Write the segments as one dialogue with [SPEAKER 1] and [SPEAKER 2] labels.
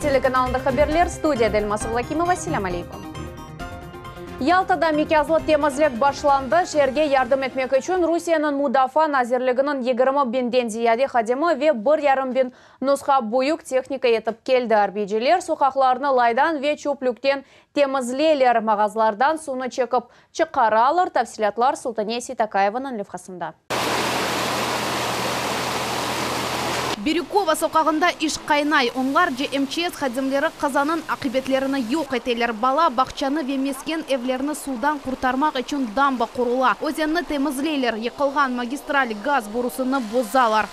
[SPEAKER 1] телеканал хаберлер студия Дельмасы Влакимова Василия Малиева. Ялтада мекязлы темізлік башланды. Жерге ярдым етмек үшін Русияның Мудафа назерлігінің 20 бенден зияде қадемі ве 1,5 бен нұсқа бұйық техника етіп келді. Арбейджелер соқақларыны лайдан ве чөпліктен темізлелер мағазлардан суны чекіп чықаралар тәпсілетлар Султанеси Ситакаевының левхасында. Бирюкова соқағында иш қайнай.
[SPEAKER 2] Онлар же МЧС хадимлері қазанын ақибетлеріні йоқ әтелер. Бала бақчаны вемескен әвлеріні судан құртармақ үшін дамба құрула. Озенні темізлейлер, еқылған магистраль газ бұрысыны бозалар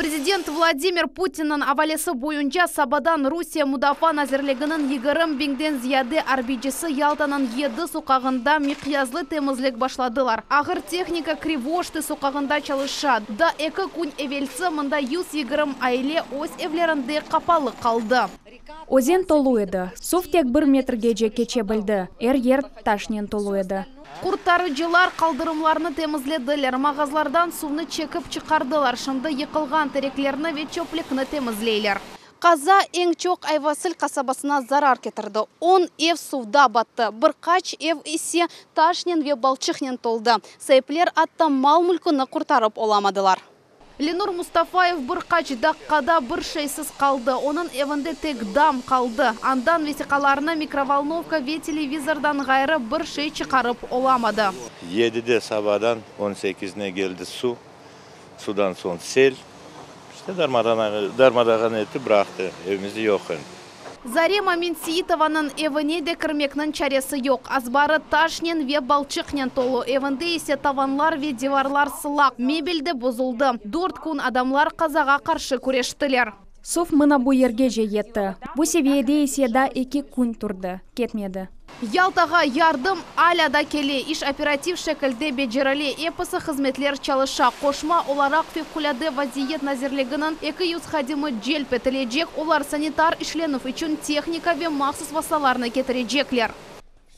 [SPEAKER 2] президент владимир путиннің авалесі бойынша сабадан русия мудафа назирлигинин егірім биңден зияды арбиджесі ялтанын еді сукагында микъязлы темизлик башладылар Ағыр техника кривошты соқағында чалышады, да әкі күн әвелсі мұнда юз егірім айле өз әвлерінде капалы қалды.
[SPEAKER 3] өзен толу еді сув тек бір метрге жекече білді эр ер ташнен толу еді
[SPEAKER 2] Құрттары жылар қалдырымларыны темізледілер. Мағазлардан суыны чекіп чықардылар. Шынды еқылған тереклеріні ве темізлейлер. Қаза ең чоқ Айвасыл қасабасына зарар кетірді. 10 ев сувда батты. Бірқач ев ісе ташнен ве балчықнен толды. Сәйплер атта мал мүлкіні құртарып оламадылар. Ленур Мустафаев бір қач даққада бір шейсіз қалды. Оның әвінде тек дам қалды. Андан весіқаларына микроволновка ве телевизордан ғайры бір шей чықарып оламады.
[SPEAKER 4] 7-де сабадан 18-не келді су. Судан соң сел. дармадаған еті бірақты, өмізді ең
[SPEAKER 2] зарема минсейітованың эвіне де кірмекнің чаресі жоқ азбары ташнен ве балчықнен толы Әвінде есе таванлар ве диварлар сылақ Мебелді бұзылды Дұрт күн адамлар қазаға қаршы көрештілер
[SPEAKER 3] Соф мына бұ ерге жейетті. Бұ себеде еседа екі күн тұрды,
[SPEAKER 2] кетмеді. Ялтаға ярдым аляда келе иш оператив шекілде беджерале епісі қызметлер чалыша. Қошма оларақ февкуляды вазиет назерлігінің 200 хадимы джел етілежек. Олар санитар ішленов үшін техника ве мақсыз васаларына кетірежеклер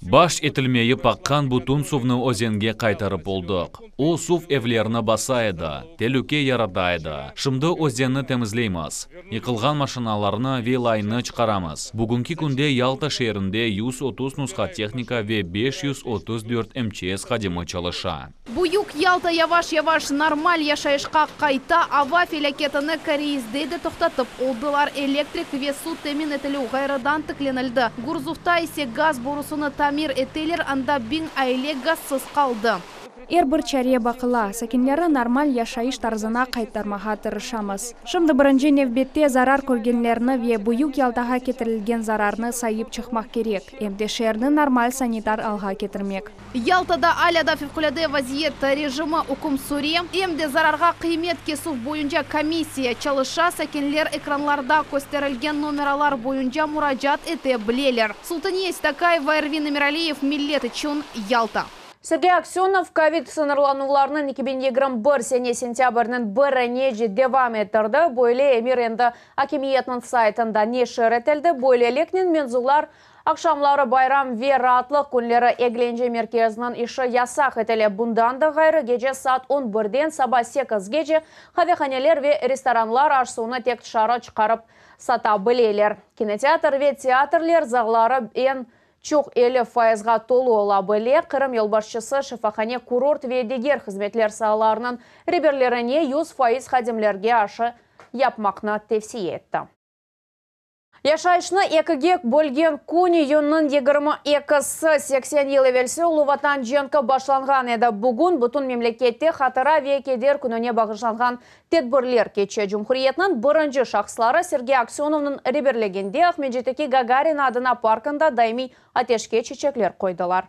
[SPEAKER 4] баш етілмейі паққан бұтын сувны өзенге қайтарып болдық. О суф әвлеріні басайды, телюке ярадайды. Шымды өзені темізлейміз. Екілған машиналарына вейлайыны чықарамыз. Бүгінгі күнде Ялта шерінде 130 нұсқа техника ве 534 МЧС қадемы чалыша.
[SPEAKER 2] Бұйық Ялта яваш-яваш нормаль яшайшқа қайта ава фелакетіні корейіздейді тұқтатып, олдылар электрик ве су темін әтілі ғайрадан тікленілді. Гұрзуфта газ борусыны Самир Этелер анда биң айлегасыз қалды Ер бір чәре
[SPEAKER 3] бақыла, сәкенлері нормал яшайыш тарзына қайттармаға тұрышамыз. шымды бірінжі невбетте зарар көргенлеріні ве бұйық Ялтаға кетірілген зарарны сайып чықмақ керек эмди шерні нормал санитар алға кетірмек.
[SPEAKER 2] ялтада аляда февкуляде вазиет режими ұқым суре эмди зарарға қиымет кесу бойынша комиссия чалыша сәкенлер экранларда көстерілген номералар бойынша муражат билелер
[SPEAKER 1] такая эмиралиев ялта Сергей Аксенов ковид сынарлануларының 2021 сене сентябрінің біріне жетдевам еттірді. Бойле эмир енді сайтында не шыретелді. Бойле мензулар Ақшамлары байрам вера атлық күнлері Егленже меркезінің іші ясақ әтілі. Бұнданды да ғайры кеже сат 11-ден саба 8 геже хавеханелер ве ресторанлар ашсуны тек шары чықарып сата білейлер. Кинотеатр ве театрлер зағлары ен чоқ әлі файызға толу ола біле, Қырым елбашшысы шифахане курорт ведегер қызметлер салаларының реберлеріне 100 файыз қадемлерге ашы япмақна тевсие етті. Яшайшны екігек бөлген күн үйінің 22-сі 80 ел әвелсі Ұлыватан женкі башланған еді. Бүгін бұтын мемлекетте қатыра векедер күніне бағышланған тетбірлер кече. Жұмхуриетнің бірінші шақсылары Сергей Аксеновның реберлегенде Ахмеджетеке Гагарин адына паркында даймей атешке чечеклер қойдылар.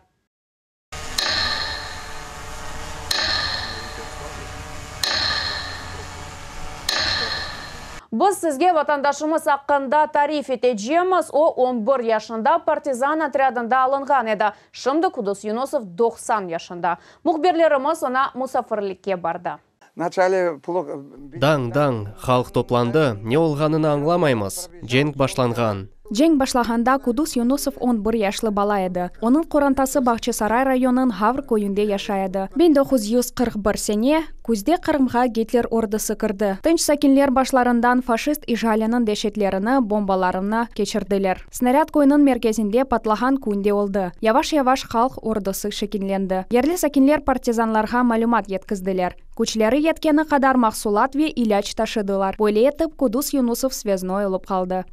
[SPEAKER 1] Біз сізге ватандашымыз аққында тариф жеміз. о 11 яшында партизан отрядында алынған еді. Шымды Кудус Юносов 90 яшында. Мұқберлеріміз она мұсафырлікке барды.
[SPEAKER 5] Даң-даң, халық топланды, не олғанын аңламаймыз. Женг башланған.
[SPEAKER 3] Жең башлағанда Кудус Юнусов 11 яшлы бала еді. Оның қорантасы Бақчысарай районын Хавр көйінде яшаяды. 1941 сене күзде Қырымға Гитлер ордысы кірді. Тынш сакенлер башларындан фашист ижалының дешетлеріні бомбаларына кечірділер. Снаряд көйінің меркезінде патлаған күнде олды. Яваш-яваш халық ордысы шекенленді. Ерлі сакинлер партизанларға мәлімат еткізділер. Күчләрі еткені қадар Мақсулат ве Иляч ташыдылар. Бойле етіп Кудус Юнусов связной олып қалды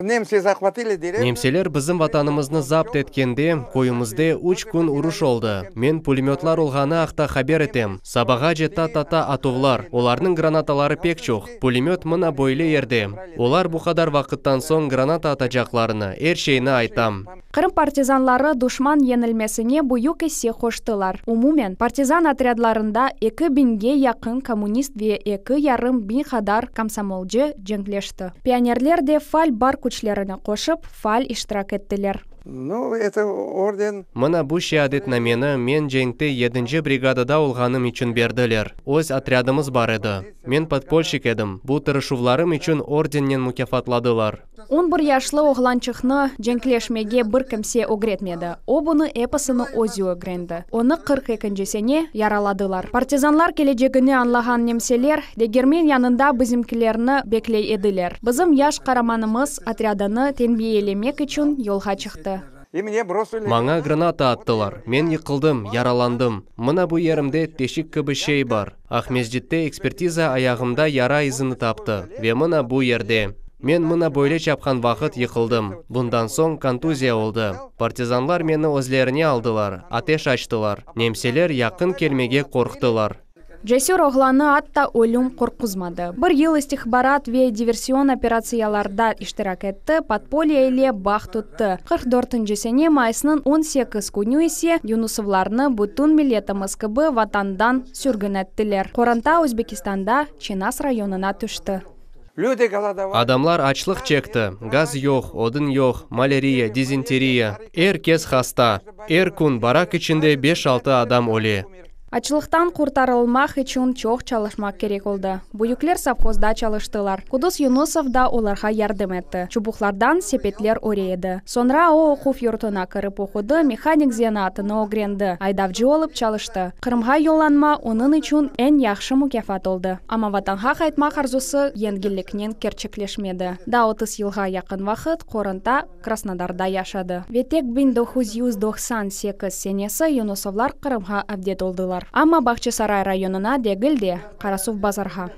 [SPEAKER 6] немселер
[SPEAKER 5] біздің ватанымызны запт еткенде қойымызды үч күн уруш олды мен пулеметлар олғаны ақта хабер етем, Сабаға жета тата атулар. Оларның гранаталары пек чоқ. пулемет мына бойлы ерде Олар бұқадар уақыттан соң граната атачақларыны, әр шейіні айтам
[SPEAKER 3] Қырым партизанлары душман енілмесіне бұйу кесе қоштылар. Умумен, партизан отрядларында 2000-ге яқын коммунист ве 2 ярым бин қадар комсомолжы женглешті. Пионерлер де фаль бар күчлеріні қошып, фаль иштирак еттілер.
[SPEAKER 5] Ну, это орден. Мына бу мен женгти 7 бригадада олғаным үчүн берділер. Өз отрядымыз бар еді. Мен подпольщик едім. бұл тырышууларым үчүн орденнен мукафатладылар.
[SPEAKER 3] 11 бір яшлы оғланчықны бір кімсе огретмеді бұны эпосыны озио гренді оны 42 сене яраладылар партизанлар келедегіні анлаған немселер дегермен янында бізімкілеріні беклей еділер бізім яш қараманымыз отрядыны тенбейелемек үчін елға чықты
[SPEAKER 5] маңа граната аттылар мен йықылдым яраландым мына бұй ерімде тешік көбі шей бар ахмезжитте экспертиза аяғымда яра изини тапты ве мына бу ерде Мен мына бойле чапқан вақыт иқылдым. Бұндан соң контузия олды. Партизанлар мені өзлеріне алдылар, атеш аштылар. Немселер яқын келмеге қорқтылар.
[SPEAKER 3] Джессер оғланы атта өлім қорқызмады. Бір ел истихбарат ве диверсион операцияларда иштирак етті, подполье еле бақ тұтты. 44-ші сене майсының 18 күні исе юнусовларны бұтын милеті МСКБ ватандан сүргін әттілер. Қоранта Өзбекистанда Чинас районына түшті
[SPEAKER 5] адамлар ачлық чекті газ жоқ одын жоқ малярия дизентерия эр кез хаста эр күн барак ішінде 5-6 адам оле.
[SPEAKER 3] Ачылыктан куртарылмак үчүн чок чалышмак керек болду. Буюклер совхозда чалыштылар. Кудус Юнусов да оларга ярдам этти. Чубуклардан сепетлер орейди. Сонра о окуф йортуна кирип окуду, механик зенатына огренди. Айдавчы болуп чалышты. Кырымга жолланма онун үчүн эң жакшы мукафат болду. Ама ватанга кайтмак арзусу еңгилликнен керчеклешмеди. Да 30 жылга якын вакыт Коронта Краснодарда яшады. Ветек 1998 сенеси Юнусовлар Кырымга абдет бар амма бакчы сарай районуна дегил де карасув базарга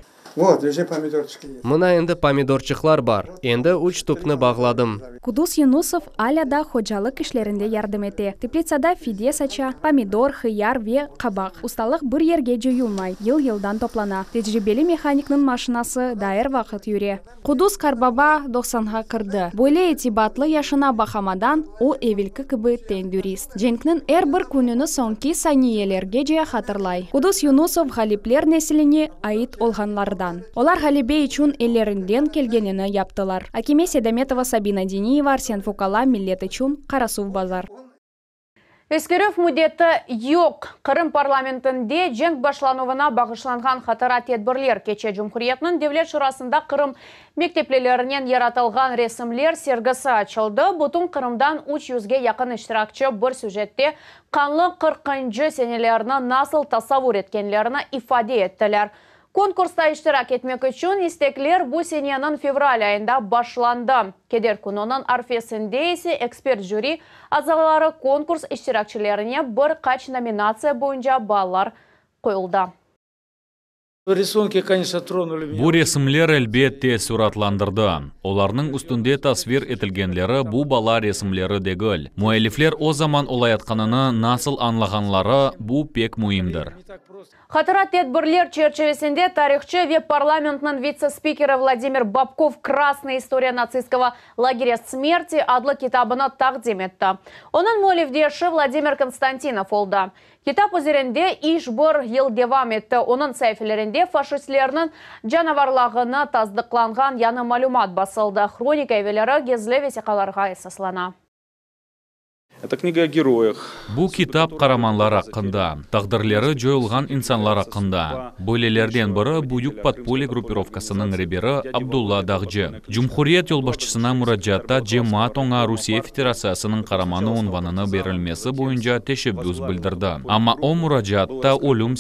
[SPEAKER 5] мына енді помидорчықлар бар енді үш тупны бағладым
[SPEAKER 3] кудус юнусов аляда да кішлерінде ярдым ете теплицада фиде сача помидор хыяр ве қабақ Усталық бір ерге жоюлмай ел елдан топлана тәжірибелі механикның машинасы дайыр вақыт юре кудус карбаба 90 кырды бойле этибатлы яшына бахамадан о, эвилки кібі тендюрист женкнің әр бір күнүнү соңки саниелерге же хатырлай кудус юнусов ғалиплер несіліне айт олғанларды олар галибе үчүн эллеринден келгеніні яптылар акиме седометова сабина Дениева, арсен фукала Миллет үчүн қарасу базар
[SPEAKER 1] эскерев мудети жок Қырым парламентінде жеңг башлануына бағышланған қатыра тетбірлер кече жумхуриятынын девлет шурасында Қырым мектеплелерінен яратылган ресімлер сергісі ачылды бутун қырымдан 300-ге яқын иштиракчы бір сюжетте 40 кыркынчы сенелерни насыл тасаввур эткенлерини ифаде еттілер. Конкурста иштирак етмек үшін истеклер бу февраль айында башланды. Кедер күнүнүн арфесінде эсе эксперт жюри азалары конкурс иштиракчыларына бір қач номинация бойынша балар қойылды
[SPEAKER 7] рисунки конечно тронули
[SPEAKER 4] меня әлбетте сұратландырды. оларның үстінде тасвир етілгенлері бу бала ресімлері дегіл Мөәліфлер о заман олай атқаныны насыл анлағанлары бұл пек мұйымдыр
[SPEAKER 1] Хатыра тедбірлер черчевесінде тарихчы веб парламентінің вице-спикері Владимир Бабков «Красная история нацистского лагеря смерти» адлы китабына тақдим етті. Оның мөліфдеші Владимир Константинов олды. Китап өзірінде иш бұр ел девам етті. Оның сәйфелерінде фашистлерінің жанаварлағына таздықланған яны малюмат басылды. Хроника әвелері кезілі қаларға әсіслана
[SPEAKER 4] это книга о героях китап қараманлар ақында, тағдырлері жойылған инсанлар ақында. Бөлелерден бұры буюк подполье группировкасының ребері абдулла Дағжы. жумхурият елбашчысына мұраджатта муражаатта оңа русия қараманы онваныны берілмесі бойынша теші бүз білдірді. амма о муражаатта өлім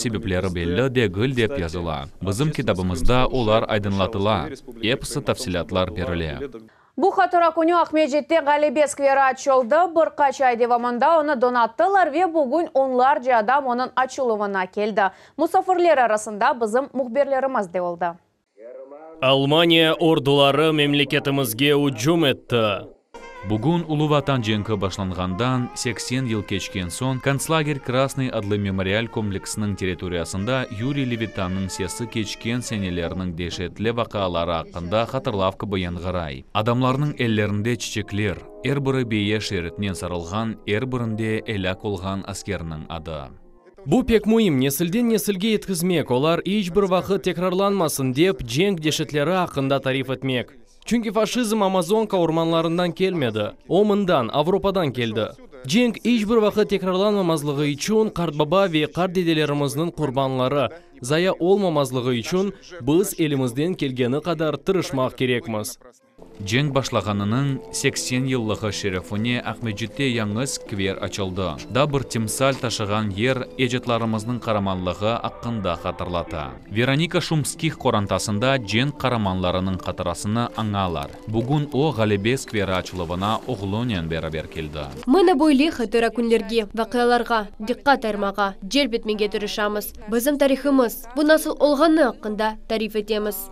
[SPEAKER 4] белі де дегіл деп языла. Бізім китабымызда олар айдынлатыла Епсі тафсилатлар беріле
[SPEAKER 1] тұра күні Ақмеджеттен ғалебе сквері ачылды. Бұрқач айдевамында оны донаттылар ве бүгін онлар адам оның ачылуына келді. Мұсафырлер арасында бізім мұхберлеріміз де олды.
[SPEAKER 4] Алмания ордулары мемлекетімізге ұджум етті. Бүгін ұлы ватан жеңкі башланғандан 80 ел кечкен сон, концлагерь красный адлы мемориал комплексының территориясында юрий левитанның сесі кечкен сенелерінің дешетлі вақалары ақында хатырлавка баян ғарай Адамларының эллерінде чечеклер әрбірі бейе шеретінен сарылған әрбірінде әләк олған әскерінің ады
[SPEAKER 7] Бұ пек мұйым несілден несілге еткізмек, олар ешбір вақыт текрарланмасын деп, дженг дешетлері ақында тариф етмек. Чүнки фашизм Амазонка орманларындан келмеді. Омындан, Авропадан келді. Женг еш бір вақыт текрарланмамазлығы үшін қартбаба ве қарт деделеріміздің құрбанлары зая олмамазлығы үшін біз елімізден келгені қадар тұрышмақ керекміз.
[SPEAKER 4] Жен башлағанының 80 еллығы шерефуне Ахмеджитте яңы сквер ачылды. Дабыр тимсаль ташыған ер эжетларымыздың қараманлығы аққында қатырлата. Вероника Шумских қорантасында жен қараманларының қатырасыны аңалар. Бүгін о ғалебе сквері ачылыбына бәрі бер келді.
[SPEAKER 3] Мұны бойлы қытыра күнлерге, вақияларға, диққа тармаға, жер бетменге түрішамыз. Бізім тарихымыз, бұнасыл олғаны аққында тариф етеміз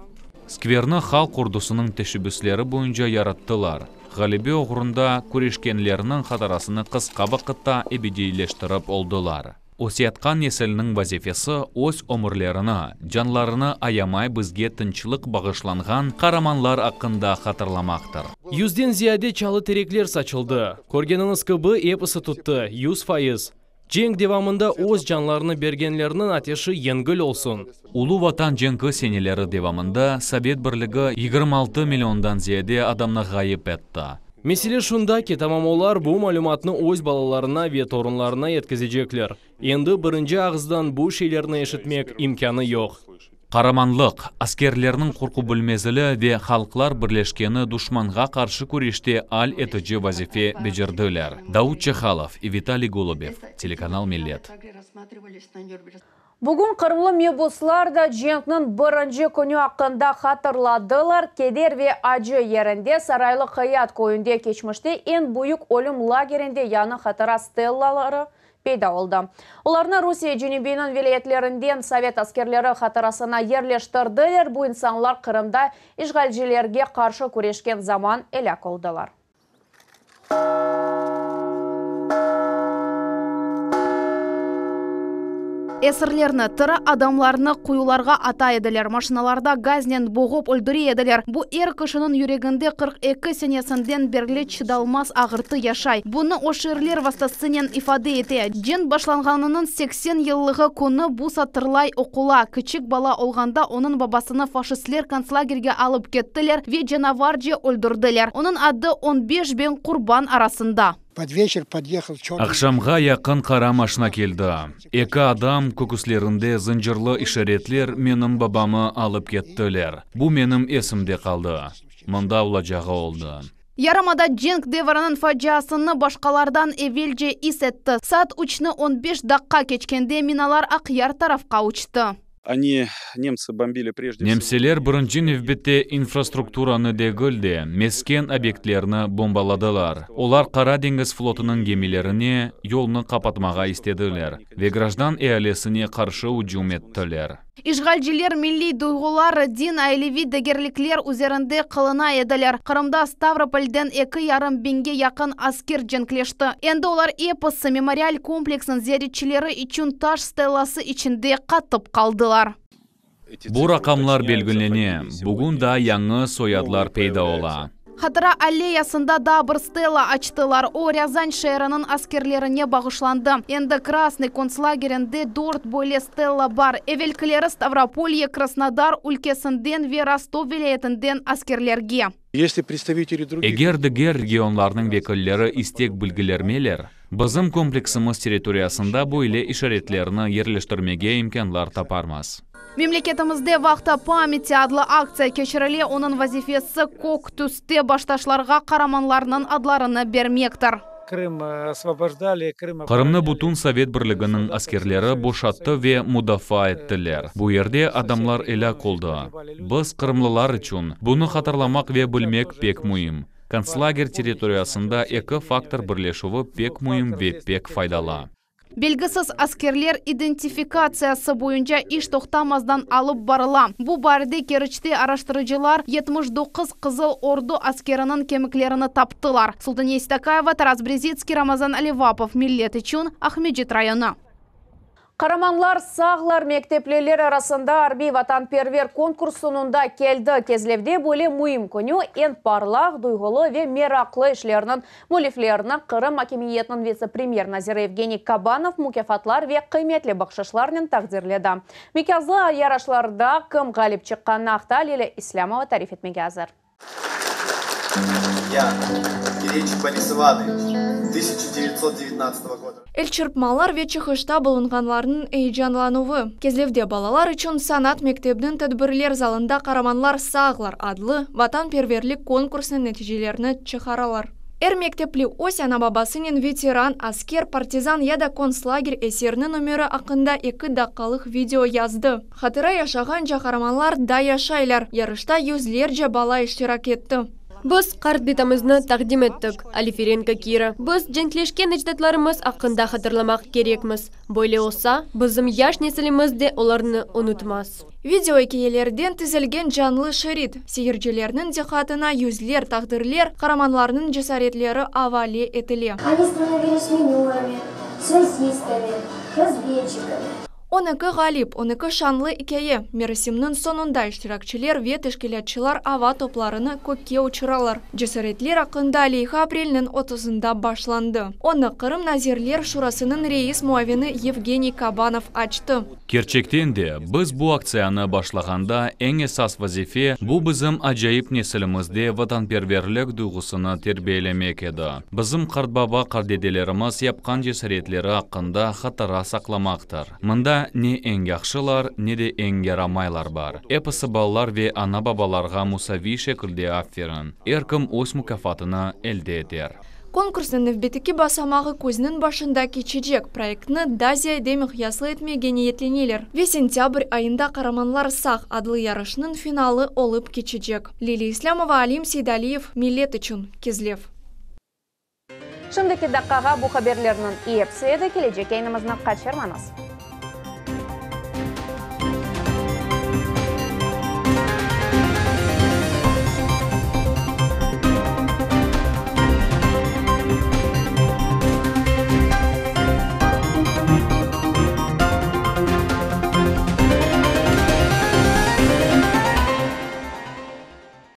[SPEAKER 4] скверны халқ құрдысының тешібіслері бойынша яраттылар. Ғалибе оғырында көрешкенлерінің қатарасыны қыз қабықытта әбедейлештіріп олдылар. Осиятқан еселінің вазифесі өз өмірлеріні, жанларыны аямай бізге тынчылық бағышланған қараманлар ақында қатырламақтыр.
[SPEAKER 7] Юзден зияде чалы тереклер сачылды. Көргеніңіз көбі епісі тұтты, 100 Жең девамында өз жанларыны бергенлерінің атеші
[SPEAKER 4] еңгіл олсын. Улу ватан женкі сенелері девамында Совет бірлігі 26 миллиондан зияде адамна ғайып әтті.
[SPEAKER 7] Меселе шында кетамам олар бұл мәліматны өз балаларына вет орынларына жеклер. Енді бірінде ағыздан бұл шейлеріні ешітмек
[SPEAKER 4] имканы жоқ. Қараманлық, әскерлерінің қорқу бүлмезілі де халықлар бірлешкені қаршы қаршы күрөштө ал этичи вазифе бежірділер. дауд Чехалов и виталий голубев телеканал Милет
[SPEAKER 1] Бүгін қырмылы мебуслар да женкнің бірінші күні ақында қатырладылар. ве ажы ерінде сарайлы қайат көйінде кечміште ең бұйық өлім лагерінде яны қатыра стеллалары пейда болды. Оларна Русия Джунибинин вилаятлеринен совет аскерлері хатарасына ерлештірділер. Бұйынсанлар қырымда Кырымда ишгалчилерге қаршы күрешкен заман элак
[SPEAKER 2] эсерлерни тірі адамларны ата еділер, машиналарда газнен боғып еділер. Бұ ер күшінің жүрегінде 42 сенесінден берли чыдалмас ағырты яшай Бұны ошерлер вастасынен ифаде ете. жен башланғанының 80 еллығы күні бу сатырлай оқыла Күчік бала олғанда оның бабасыны фашистлер концлагерге алып кеттілер, ве жанавар өлдірділер. Оның ады 15 бен құрбан арасында Ақшамға
[SPEAKER 5] вечер подъехал
[SPEAKER 2] черный
[SPEAKER 4] акшамга машина адам көкіслерінде зынжырлы ишаретлер менің бабамы алып кеттілер. бу менім есімде қалды. мында жағы олды.
[SPEAKER 2] Ярамада Дженк Деваранын фажиасыны башкалардан әвелже ис этти. Саат 3:15 дакка кечкенде миналар ақяр тарафқа учты
[SPEAKER 4] они немцы бомбили прежде немселер биринчи бите инфраструктураны дегилди мескен объектлерні бомбаладылар Олар қара флотының флотунун гемилерини қапатмаға капатмага истедилер ve граждан ehalesini каршы hujum
[SPEAKER 2] ишгалчилер милли дуйгулар дин айлеви дегерликлер узерінде қылына еділер. Қырымда ставропольден эки ярым бенге яқын аскер женклешти Энді олар Эпосы мемориал комплексін зияритчилери ичун таш стелласы ичинде қатып қалдылар.
[SPEAKER 4] Бұрақамлар белгіліне, белгилене да яңы соядлар пейда ола.
[SPEAKER 2] Хадыра аллеясында да бір стелла ачтылар. О, Рязань шайрының аскерлеріне бағышланды. Енді Красный концлагерінде дорт бойле стелла бар. Эвелкілері Ставрополье, Краснодар үлкесінден Верастов Велетінден аскерлерге.
[SPEAKER 4] Егер дігер регионларның векілері истек білгілермелер, бізім комплексіміз территориясында бойле ішаретлеріні ерліштірмеге имкенлар тапармас
[SPEAKER 2] мемлекетімізде вақта памяти адлы акция кешіріле оның вазифесі көк түсте башташларға қараманларының адларыны бермектір э,
[SPEAKER 4] Қырымны бұтын совет бірлігінің әскерлері бошатты ве мұдафа әттілер. Бұ ерде адамлар әлі қолды. Біз қырымлылар үшін бұны қатарламақ ве білмек пек мұйым. Концлагер территориясында екі фактор бірлешуі пек мұйым ве пек файдала
[SPEAKER 2] белгісіз әскерлер идентификациясы бойынша иш тоқтамаздан алып барыла Бұ барды керічті араштырыжылар 79 қызыл орду әскерінің кеміклеріні таптылар сұлтан естакаева тарас брезицкий рамазан
[SPEAKER 1] Аливапов, миллет Ичун, ахмеджит районы Қараманлар сағлар мектеплелер арасында арби ватанпервер конкурсынында келді. Кезлевде бөле мұйым көні ән парлақ, дұйғылы ве мерақлы ішлерінің мұлифлерінің Қырым Акимиетінің вице-премьер Назир Евгений Кабанов мүкефатлар ве қиметлі бақшышларының тағдерледі. Мекезлі аярашларда кім ғалип чыққан нақта Лилі Ислямова тариф азыр.
[SPEAKER 7] Я, Кирич 1919 года.
[SPEAKER 6] Эл чырпмалар ве чыгышта булынганларның эйҗанлануы. Кезлевде балалар үшін санат мектебінің төтбірлер залында қараманлар «Сағылар» адлы ватан перверлік конкурсының нәтижелеріні чыхаралар. Эр мектепли ось ана бабасынен ветеран, аскер, партизан яда концлагер эсерні номері ақында екі даққалық видео язды. Хатыра яшаған жақармалар да яшайлар. Ярышта жа бала иштирак етті. Біз қарт бетамызны тағдим әттік, Алиференко Кира. Біз жентлешкен әждетларымыз ақында қатырламақ керекміз. Бойле оса, бізім яш несіліміз де ұнытмаз. ұнытмас. Видео әкейелерден тізілген жанлы шырит. Сейірджелерінің дехатына юзлер, тағдырлер, қараманларының жесаретлері авале етіле. Они становились қыз Оныкі ғалип, оныкі шанлы икеі. Мерісімнің соңында іштіракчілер ве тішкелетчілар ава топларыны көкке ұчыралар. Джесаретлер ақында алейхі апрелінің 30-ында башланды. Оны Қырым Назерлер Шурасының рейіс муавені Евгений Кабанов ачты.
[SPEAKER 4] Керчектен де біз бұ акцияны башлағанда әң сас вазифе бұ бізім ажайып несілімізде ватанперверлік дұғысыны тербейлемек еді. Бізім қардеделеріміз япқан ақында сақламақтыр не не эңгяхшылар, не де бар. Эпасы баллар ве ана бабаларға мусави шекілде аферін. Эркім ос мүкафатына элде етер.
[SPEAKER 6] Конкурстың нөвбетікі басамағы көзінің башында кечежек проектіні Дазия Демих ясылы етмегені етленелер. Ве сентябрь айында қараманлар сақ адлы ярышының финалы олып кечечек. Лили Ислямова, Алим Сейдалиев, Милет үчін Кезлев. Шымдекі даққаға бұ
[SPEAKER 1] епсі еді кележек